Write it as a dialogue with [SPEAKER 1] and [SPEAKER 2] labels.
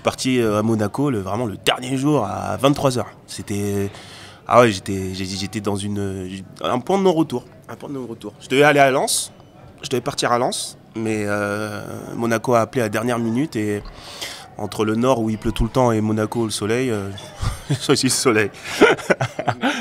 [SPEAKER 1] parti euh, à Monaco le, vraiment le dernier jour à 23h. C'était. Ah ouais, j'étais, j'étais dans une, un point de non-retour.
[SPEAKER 2] Un point de non-retour.
[SPEAKER 1] Je devais aller à Lens. Je devais partir à Lens. Mais euh, Monaco a appelé à la dernière minute et entre le nord où il pleut tout le temps et Monaco le soleil, euh, le soleil.